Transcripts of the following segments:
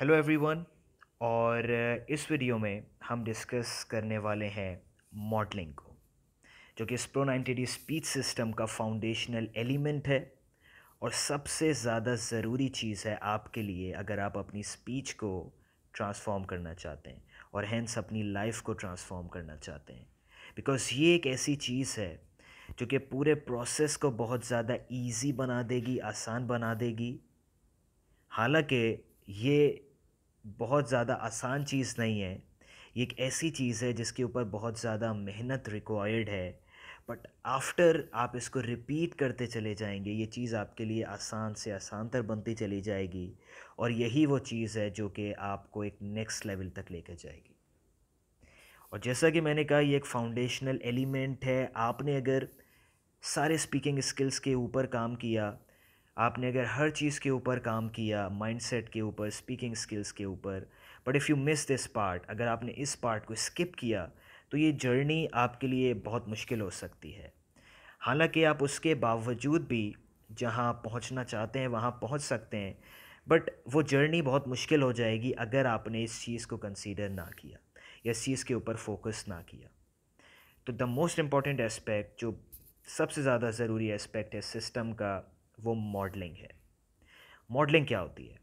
hello everyone और इस video में हम डिस्कस करने वाले हैं मॉडलिंग को जो कि स्प्रो नाइनटी स्पीच सिस्टम का फाउंडेशनल एलिमेंट है और सबसे ज़्यादा ज़रूरी चीज़ है आपके लिए अगर आप अपनी स्पीच को ट्रांसफॉर्म करना चाहते हैं और हैंस अपनी लाइफ को ट्रांसफॉर्म करना चाहते हैं बिकॉज़ ये एक ऐसी चीज़ है जो कि पूरे प्रोसेस को बहुत ज़्यादा ईजी बना देगी आसान बना देगी हालांकि ये बहुत ज़्यादा आसान चीज़ नहीं है ये एक ऐसी चीज़ है जिसके ऊपर बहुत ज़्यादा मेहनत रिक्वायर्ड है बट आफ्टर आप इसको रिपीट करते चले जाएंगे ये चीज़ आपके लिए आसान से आसान तर बनती चली जाएगी और यही वो चीज़ है जो कि आपको एक नेक्स्ट लेवल तक लेकर जाएगी और जैसा कि मैंने कहा ये एक फाउंडेशनल एलिमेंट है आपने अगर सारे स्पीकिंग स्किल्स के ऊपर काम किया आपने अगर हर चीज़ के ऊपर काम किया माइंडसेट के ऊपर स्पीकिंग स्किल्स के ऊपर but if you miss this part अगर आपने इस पार्ट को स्किप किया तो ये जर्नी आपके लिए बहुत मुश्किल हो सकती है हालांकि आप उसके बावजूद भी जहाँ पहुँचना चाहते हैं वहाँ पहुँच सकते हैं बट वो जर्नी बहुत मुश्किल हो जाएगी अगर आपने इस चीज़ को कंसीडर ना किया या इस चीज़ के ऊपर फोकस ना किया तो द मोस्ट इम्पॉर्टेंट एस्पेक्ट जो सबसे ज़्यादा ज़रूरी एस्पेक्ट है सिस्टम का वो मॉडलिंग है मॉडलिंग क्या होती है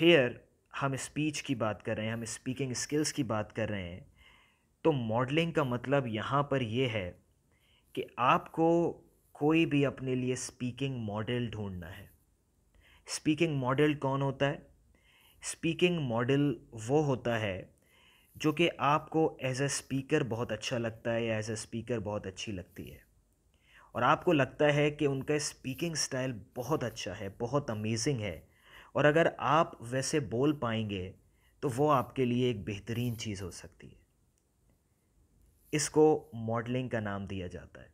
हेयर हम स्पीच की बात कर रहे हैं हम स्पीकिंग स्किल्स की बात कर रहे हैं तो मॉडलिंग का मतलब यहाँ पर यह है कि आपको कोई भी अपने लिए स्पीकिंग मॉडल ढूंढना है स्पीकिंग मॉडल कौन होता है स्पीकिंग मॉडल वो होता है जो कि आपको एज अ स्पीकर बहुत अच्छा लगता है या एज अ स्पीकर बहुत अच्छी लगती है और आपको लगता है कि उनका स्पीकिंग स्टाइल बहुत अच्छा है बहुत अमेजिंग है और अगर आप वैसे बोल पाएंगे तो वो आपके लिए एक बेहतरीन चीज़ हो सकती है इसको मॉडलिंग का नाम दिया जाता है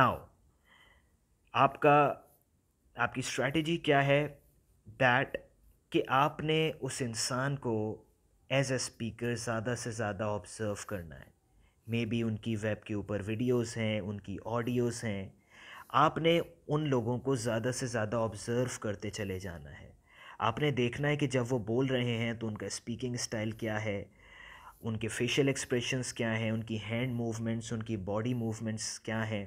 नाउ आपका आपकी स्ट्रैटेजी क्या है दैट कि आपने उस इंसान को एज ए स्पीकर ज़्यादा से ज़्यादा ऑब्ज़र्व करना है मे बी उनकी वेब के ऊपर वीडियोस हैं उनकी ऑडियोस हैं आपने उन लोगों को ज़्यादा से ज़्यादा ऑब्ज़र्व करते चले जाना है आपने देखना है कि जब वो बोल रहे हैं तो उनका स्पीकिंग स्टाइल क्या है उनके फेशियल एक्सप्रेशंस क्या हैं उनकी हैंड मूवमेंट्स उनकी बॉडी मूवमेंट्स क्या हैं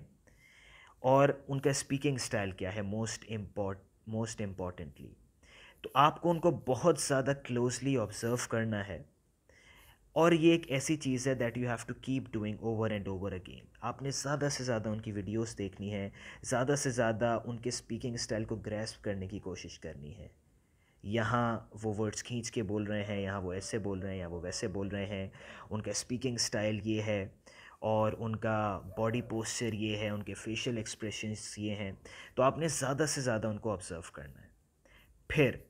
और उनका स्पीकिंग स्टाइल क्या है मोस्ट इम्पॉर्ट मोस्ट इम्पॉर्टेंटली तो आपको उनको बहुत ज़्यादा क्लोजली ऑब्ज़र्व करना है और ये एक ऐसी चीज़ है that you have to keep doing over and over again आपने ज़्यादा से ज़्यादा उनकी वीडियोस देखनी है ज़्यादा से ज़्यादा उनके स्पीकिंग स्टाइल को ग्रेस्प करने की कोशिश करनी है यहाँ वो वर्ड्स खींच के बोल रहे हैं यहाँ वो ऐसे बोल रहे हैं या वो वैसे बोल रहे हैं उनका स्पीकिंग स्टाइल ये है और उनका बॉडी पोस्चर ये है उनके फेशियल एक्सप्रेशन ये हैं तो आपने ज़्यादा से ज़्यादा उनको ऑब्ज़र्व करना है फिर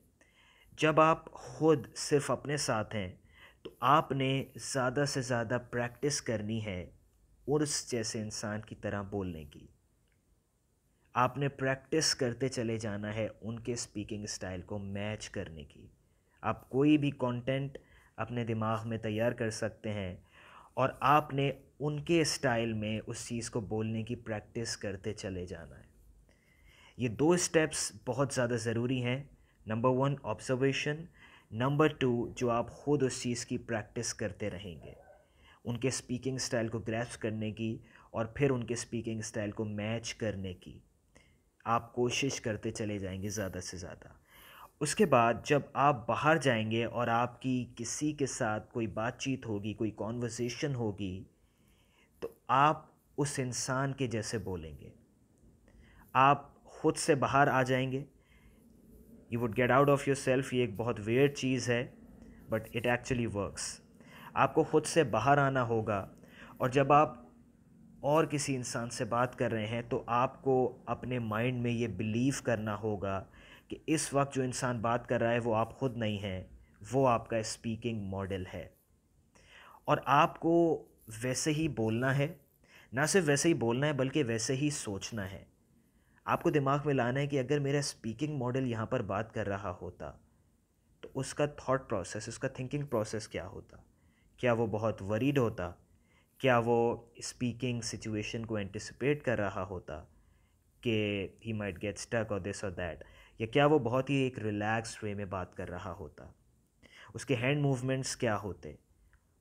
जब आप खुद सिर्फ अपने साथ हैं तो आपने ज़्यादा से ज़्यादा प्रैक्टिस करनी है उर्स जैसे इंसान की तरह बोलने की आपने प्रैक्टिस करते चले जाना है उनके स्पीकिंग स्टाइल को मैच करने की आप कोई भी कंटेंट अपने दिमाग में तैयार कर सकते हैं और आपने उनके स्टाइल में उस चीज़ को बोलने की प्रैक्टिस करते चले जाना है ये दो स्टेप्स बहुत ज़्यादा ज़रूरी हैं number one observation number two जो आप ख़ुद उस चीज़ की प्रैक्टिस करते रहेंगे उनके स्पीकिंग स्टाइल को ग्रैप करने की और फिर उनके स्पीकिंग स्टाइल को मैच करने की आप कोशिश करते चले जाएंगे ज़्यादा से ज़्यादा उसके बाद जब आप बाहर जाएंगे और आपकी किसी के साथ कोई बातचीत होगी कोई कॉन्वर्जेसन होगी तो आप उस इंसान के जैसे बोलेंगे आप खुद से बाहर आ जाएंगे you would get out of yourself ये एक बहुत वेयर चीज़ है बट इट एक्चुअली वर्क्स आपको ख़ुद से बाहर आना होगा और जब आप और किसी इंसान से बात कर रहे हैं तो आपको अपने माइंड में ये बिलीव करना होगा कि इस वक्त जो इंसान बात कर रहा है वो आप खुद नहीं हैं वो आपका स्पीकिंग मॉडल है और आपको वैसे ही बोलना है ना सिर्फ वैसे ही बोलना है बल्कि वैसे ही सोचना है आपको दिमाग में लाना है कि अगर मेरा स्पीकिंग मॉडल यहाँ पर बात कर रहा होता तो उसका थॉट प्रोसेस उसका थिंकिंग प्रोसेस क्या होता क्या वो बहुत वरीड होता क्या वो स्पीकिंग सिचुएशन को एंटिसिपेट कर रहा होता कि ही माइट गेट स्टक और दिस और दैट या क्या वो बहुत ही एक रिलैक्स वे में बात कर रहा होता उसके हैंड मूवमेंट्स क्या होते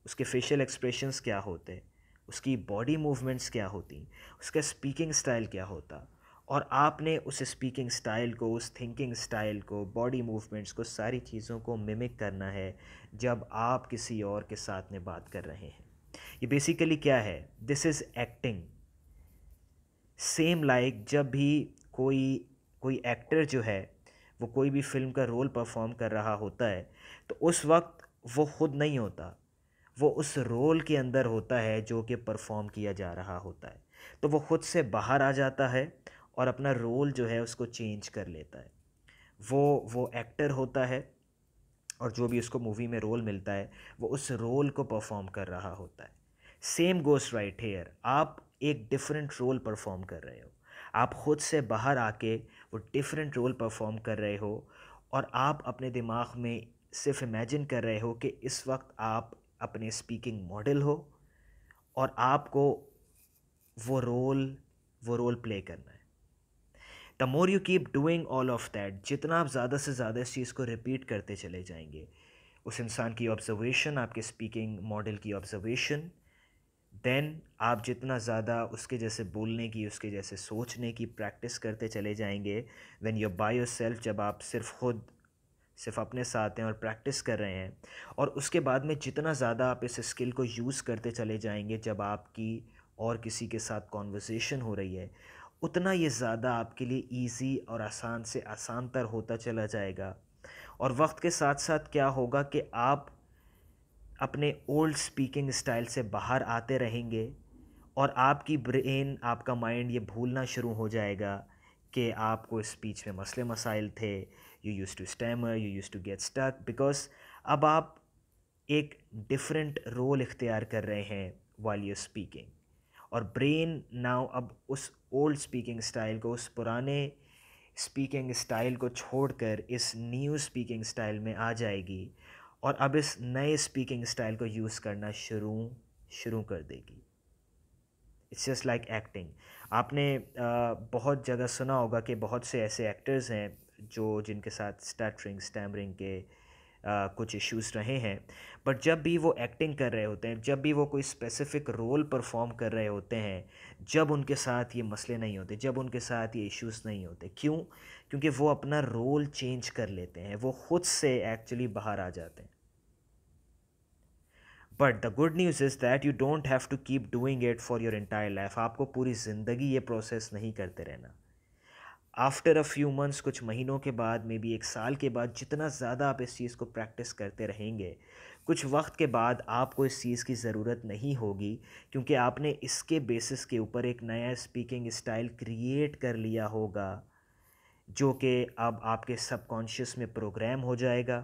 उसके फेशियल एक्सप्रेशंस क्या होते उसकी बॉडी मूवमेंट्स क्या होती उसका स्पीकिंग स्टाइल क्या होता और आपने उस स्पीकिंग स्टाइल को उस थिंकिंग स्टाइल को बॉडी मूवमेंट्स को सारी चीज़ों को मिमिक करना है जब आप किसी और के साथ में बात कर रहे हैं ये बेसिकली क्या है this is acting same like जब भी कोई कोई एक्टर जो है वो कोई भी फिल्म का रोल परफॉर्म कर रहा होता है तो उस वक्त वो ख़ुद नहीं होता वो उस रोल के अंदर होता है जो कि परफॉर्म किया जा रहा होता है तो वो ख़ुद से बाहर आ जाता है और अपना रोल जो है उसको चेंज कर लेता है वो वो एक्टर होता है और जो भी उसको मूवी में रोल मिलता है वो उस रोल को परफॉर्म कर रहा होता है सेम गोस राइट हेयर आप एक डिफरेंट रोल परफॉर्म कर रहे हो आप खुद से बाहर आके वो डिफरेंट रोल परफॉर्म कर रहे हो और आप अपने दिमाग में सिर्फ इमेजिन कर रहे हो कि इस वक्त आप अपने स्पीकिंग मॉडल हो और आपको वो रोल वो रोल प्ले करना है the more you keep doing all of that जितना आप ज़्यादा से ज़्यादा इस चीज़ को रिपीट करते चले जाएंगे उस इंसान की ऑब्जर्वेशन आपके स्पीकिंग मॉडल की ऑब्जर्वेशन देन आप जितना ज़्यादा उसके जैसे बोलने की उसके जैसे सोचने की प्रैक्टिस करते चले जाएंगे when your by yourself जब आप सिर्फ खुद सिर्फ अपने साथ हैं और प्रैक्टिस कर रहे हैं और उसके बाद में जितना ज़्यादा आप इस स्किल को यूज़ करते चले जाएंगे जब आपकी और किसी के साथ कॉन्वर्जेसन हो रही है उतना ये ज़्यादा आपके लिए ईजी और आसान से आसान तर होता चला जाएगा और वक्त के साथ साथ क्या होगा कि आप अपने ओल्ड स्पीकिंग स्टाइल से बाहर आते रहेंगे और आपकी ब्रेन आपका माइंड ये भूलना शुरू हो जाएगा कि आपको स्पीच में मसले मसाइल थे you used to stammer you used to get stuck because अब आप एक डिफरेंट रोल इख्तियार कर रहे हैं वाल यू स्पीकिंग और ब्रेन नाउ अब उस ओल्ड स्पीकिंग स्टाइल को उस पुराने स्पीकिंग स्टाइल को छोड़कर इस न्यू स्पीकिंग स्टाइल में आ जाएगी और अब इस नए स्पीकिंग स्टाइल को यूज़ करना शुरू शुरू कर देगी इट्स जस्ट लाइक एक्टिंग आपने बहुत जगह सुना होगा कि बहुत से ऐसे एक्टर्स हैं जो जिनके साथ स्टटरिंग स्टैमरिंग के कुछ इश्यूज रहे हैं बट जब भी वो एक्टिंग कर रहे होते हैं जब भी वो कोई स्पेसिफिक रोल परफॉर्म कर रहे होते हैं जब उनके साथ ये मसले नहीं होते जब उनके साथ ये इश्यूज नहीं होते क्यों क्योंकि वो अपना रोल चेंज कर लेते हैं वो खुद से एक्चुअली बाहर आ जाते हैं but the good news is that you don't have to keep doing it for your entire life आपको पूरी ज़िंदगी ये प्रोसेस नहीं करते रहना आफ्टर अ फ्यू मंथ्स कुछ महीनों के बाद मे बी एक साल के बाद जितना ज़्यादा आप इस चीज़ को प्रैक्टिस करते रहेंगे कुछ वक्त के बाद आपको इस चीज़ की ज़रूरत नहीं होगी क्योंकि आपने इसके बेसिस के ऊपर एक नया स्पीकिंग स्टाइल क्रिएट कर लिया होगा जो कि अब आपके सबकॉन्शियस में प्रोग्राम हो जाएगा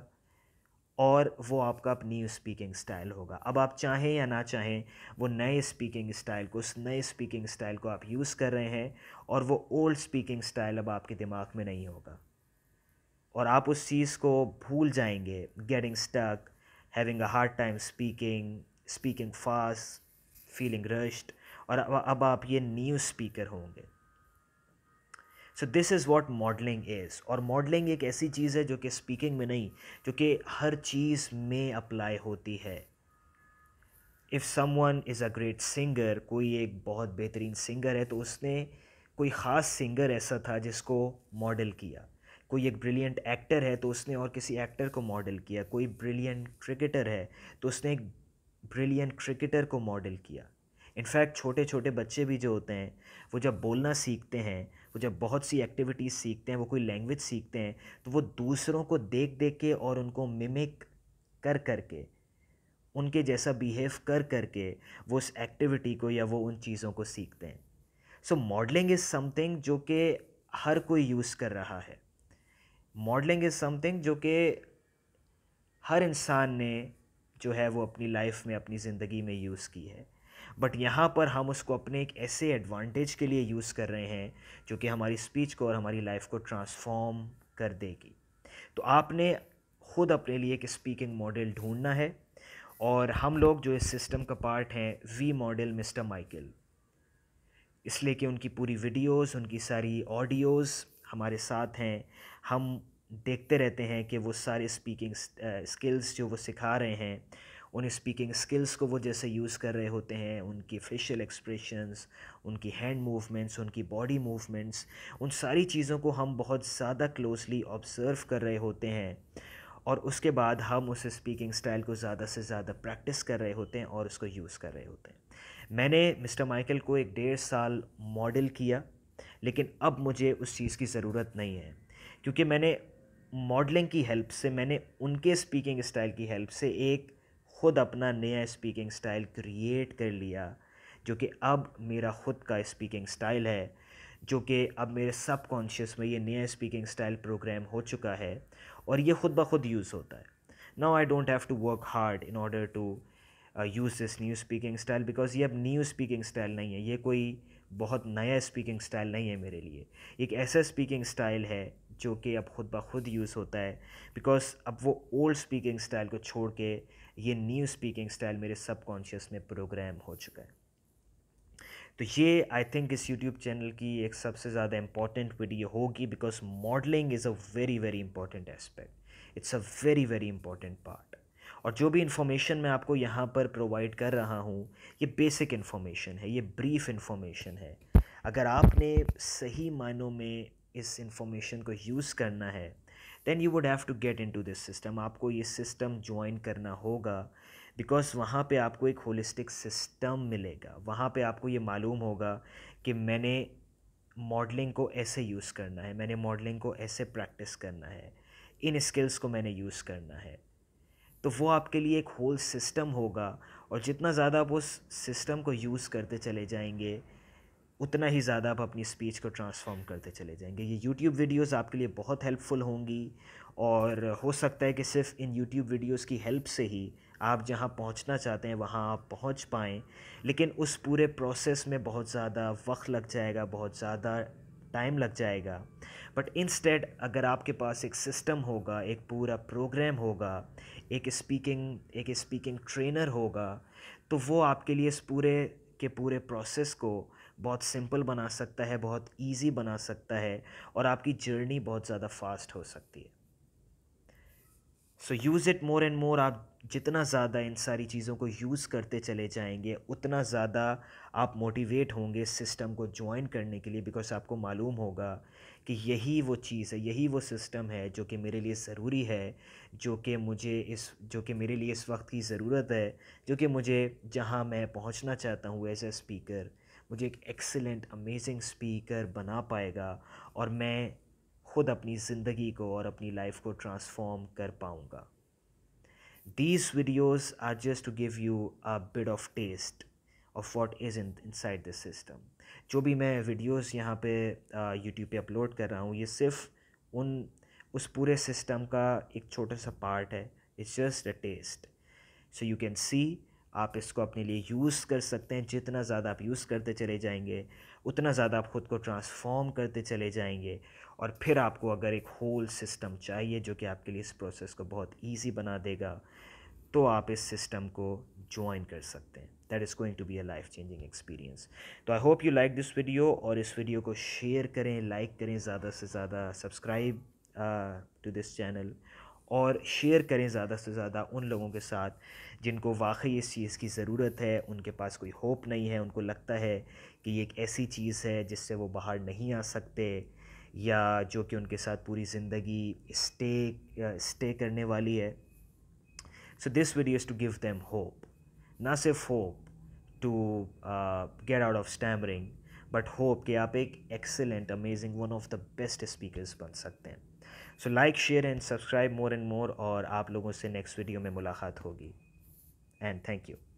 और वो आपका न्यू स्पीकिंग स्टाइल होगा अब आप चाहें या ना चाहें वो नए स्पीकिंग स्टाइल को उस नए स्पीकिंग स्टाइल को आप यूज़ कर रहे हैं और वो ओल्ड स्पीकिंग स्टाइल अब आपके दिमाग में नहीं होगा और आप उस चीज़ को भूल जाएंगे getting stuck having a hard time speaking speaking fast feeling rushed और अब आप ये न्यू स्पीकर होंगे so this is what modelling is और मॉडलिंग एक ऐसी चीज़ है जो कि स्पीकिंग में नहीं जो कि हर चीज़ में अप्लाई होती है if someone is a great singer कोई एक बहुत बेहतरीन सिंगर है तो उसने कोई ख़ास सिंगर ऐसा था जिसको मॉडल किया कोई एक ब्रिलियंट एक्टर है तो उसने और किसी एक्टर को मॉडल किया कोई ब्रिलियंट क्रिकेटर है तो उसने एक ब्रिलियंट क्रिकेटर को मॉडल किया इनफैक्ट छोटे छोटे बच्चे भी जो होते हैं वो जब बोलना सीखते हैं वो जब बहुत सी एक्टिविटीज़ सीखते हैं वो कोई लैंग्वेज सीखते हैं तो वो दूसरों को देख देख के और उनको मिमिक कर कर के उनके जैसा बिहेव कर कर के वो उस एक्टिविटी को या वो उन चीज़ों को सीखते हैं सो मॉडलिंग इज़ समथिंग जो कि हर कोई यूज़ कर रहा है मॉडलिंग इज़ समथिंग जो कि हर इंसान ने जो है वो अपनी लाइफ में अपनी ज़िंदगी में यूज़ की है बट यहाँ पर हम उसको अपने एक ऐसे एडवांटेज के लिए यूज़ कर रहे हैं जो कि हमारी स्पीच को और हमारी लाइफ को ट्रांसफॉर्म कर देगी तो आपने खुद अपने लिए एक स्पीकिंग मॉडल ढूंढना है और हम लोग जो इस सिस्टम का पार्ट हैं वी मॉडल मिस्टर माइकल इसलिए कि उनकी पूरी वीडियोस उनकी सारी ऑडियोस हमारे साथ हैं हम देखते रहते हैं कि वो सारे स्पीकिंग स्किल्स जो वो सिखा रहे हैं उन स्पीकिंग स्किल्स को वो जैसे यूज़ कर रहे होते हैं उनकी फेशियल एक्सप्रेशंस उनकी हैंड मूवमेंट्स उनकी बॉडी मूवमेंट्स उन सारी चीज़ों को हम बहुत ज़्यादा क्लोजली ऑब्ज़र्व कर रहे होते हैं और उसके बाद हम उस स्पीकिंग स्टाइल को ज़्यादा से ज़्यादा प्रैक्टिस कर रहे होते हैं और उसको यूज़ कर रहे होते हैं मैंने मिस्टर माइकल को एक डेढ़ साल मॉडल किया लेकिन अब मुझे उस चीज़ की ज़रूरत नहीं है क्योंकि मैंने मॉडलिंग की हेल्प से मैंने उनके स्पीकिंग स्टाइल की हेल्प से एक खुद अपना नया स्पीकिंग स्टाइल क्रिएट कर लिया जो कि अब मेरा ख़ुद का स्पीकिंग स्टाइल है जो कि अब मेरे सब कॉन्शियस में ये नया स्पीकिंग स्टाइल प्रोग्राम हो चुका है और ये ख़ुद ब खुद यूज़ होता है now I don't have to work hard in order to use this new speaking style because ये अब न्यू स्पीकिंग स्टाइल नहीं है ये कोई बहुत नया स्पीकिंग स्टाइल नहीं है मेरे लिए एक ऐसा स्पीकिंग स्टाइल है जो कि अब ख़ुद ब खुद यूज़ होता है बिकॉज़ अब वो ओल्ड स्पीकिंग स्टाइल को छोड़ के ये न्यू स्पीकिंग स्टाइल मेरे सबकॉन्शियस में प्रोग्राम हो चुका है तो ये आई थिंक इस यूट्यूब चैनल की एक सबसे ज़्यादा इम्पॉर्टेंट वीडियो होगी because modelling is a very very important aspect it's a very very important part और जो भी इन्फॉर्मेशन मैं आपको यहाँ पर प्रोवाइड कर रहा हूँ ये बेसिक इन्फॉर्मेशन है ये ब्रीफ इन्फॉर्मेशन है अगर आपने सही मायनों में इस इन्फॉर्मेशन को यूज़ करना है then you would have to get into this system आपको ये सिस्टम ज्वाइन करना होगा बिकॉज वहाँ पे आपको एक होलिस्टिक सिस्टम मिलेगा वहाँ पे आपको ये मालूम होगा कि मैंने मॉडलिंग को ऐसे यूज़ करना है मैंने मॉडलिंग को ऐसे प्रैक्टिस करना है इन स्किल्स को मैंने यूज़ करना है तो वो आपके लिए एक होल सिस्टम होगा और जितना ज़्यादा आप उस सिस्टम को यूज़ करते चले जाएंगे उतना ही ज़्यादा आप अपनी स्पीच को ट्रांसफॉर्म करते चले जाएंगे ये यूट्यूब वीडियोज़ आपके लिए बहुत हेल्पफुल होंगी और हो सकता है कि सिर्फ इन यूट्यूब वीडियोज़ की हेल्प से ही आप जहाँ पहुँचना चाहते हैं वहाँ आप पहुँच पाएँ लेकिन उस पूरे प्रोसेस में बहुत ज़्यादा वक्त लग जाएगा बहुत ज़्यादा टाइम लग जाएगा बट इंस्टेड अगर आपके पास एक सिस्टम होगा एक पूरा प्रोग्राम होगा एक स्पीकिंग एक स्पीकिंग ट्रेनर होगा तो वो आपके लिए इस पूरे के पूरे प्रोसेस को बहुत सिंपल बना सकता है बहुत इजी बना सकता है और आपकी जर्नी बहुत ज़्यादा फास्ट हो सकती है so use it more and more आप जितना ज़्यादा इन सारी चीज़ों को यूज़ करते चले जाएंगे उतना ज़्यादा आप मोटिवेट होंगे सिस्टम को ज्वाइन करने के लिए बिकॉज आपको मालूम होगा कि यही वो चीज़ है यही वो सिस्टम है जो कि मेरे लिए ज़रूरी है जो कि मुझे इस जो कि मेरे लिए इस वक्त की ज़रूरत है जो कि मुझे जहाँ मैं पहुँचना चाहता हूँ एज ए स्पीकर मुझे एक एक्सेलेंट अमेजिंग स्पीकर बना पाएगा और मैं ख़ुद अपनी ज़िंदगी को और अपनी लाइफ को ट्रांसफॉर्म कर पाऊँगा these videos are just to give you a bit of taste of what is in inside this system जो भी मैं वीडियोस यहाँ पे यूट्यूब पे अपलोड कर रहा हूँ ये सिर्फ उन उस पूरे सिस्टम का एक छोटा सा पार्ट है it's just a taste so you can see आप इसको अपने लिए यूज़ कर सकते हैं जितना ज़्यादा आप यूज़ करते चले जाएंगे उतना ज़्यादा आप ख़ुद को ट्रांसफॉर्म करते चले जाएंगे और फिर आपको अगर एक होल सिस्टम चाहिए जो कि आपके लिए इस प्रोसेस को बहुत ईजी बना देगा तो आप इस सिस्टम को ज्वाइन कर सकते हैं that is going to be a life changing experience तो I hope you like this video और इस वीडियो को शेयर करें लाइक करें ज़्यादा से ज़्यादा सब्सक्राइब टू दिस चैनल और शेयर करें ज़्यादा से ज़्यादा उन लोगों के साथ जिनको वाकई इस चीज़ की ज़रूरत है उनके पास कोई होप नहीं है उनको लगता है कि ये एक ऐसी चीज़ है जिससे वो बाहर नहीं आ सकते या जो कि उनके साथ पूरी ज़िंदगी स्टे स्टे करने वाली है so this video is to give them hope ना सिर्फ hope to get out of stammering but hope कि आप एक excellent amazing one of the best speakers बन सकते हैं so like share and subscribe more and more और आप लोगों से नेक्स्ट वीडियो में मुलाकात होगी एंड थैंक यू